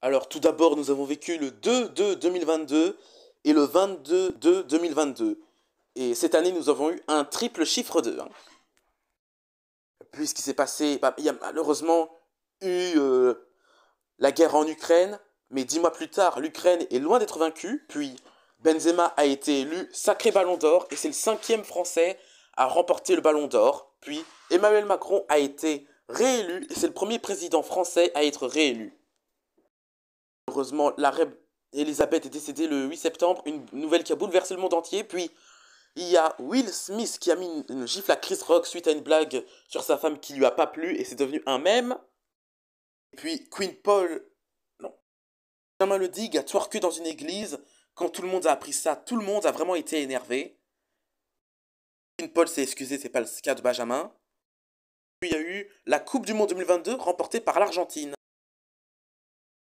Alors tout d'abord, nous avons vécu le 2-2-2022 et le 22-2-2022. Et cette année, nous avons eu un triple chiffre 2. ce hein. Puisqu'il s'est passé, bah, il y a malheureusement eu euh, la guerre en Ukraine, mais dix mois plus tard, l'Ukraine est loin d'être vaincue, puis Benzema a été élu sacré ballon d'or, et c'est le cinquième Français à remporter le ballon d'or, puis Emmanuel Macron a été réélu, et c'est le premier président français à être réélu malheureusement, la reine Elisabeth est décédée le 8 septembre, une nouvelle qui a bouleversé le monde entier. Puis, il y a Will Smith qui a mis une, gifle à Chris Rock suite à une blague sur sa femme qui lui a pas plu et c'est devenu un mème. Et puis, Queen Paul, non, Benjamin Le Dig a que dans une église. Quand tout le monde a appris ça, tout le monde a vraiment été énervé. Queen Paul s'est excusé, c'est pas le cas de Benjamin. Puis il y a eu la Coupe du Monde 2022 remportée par l'Argentine.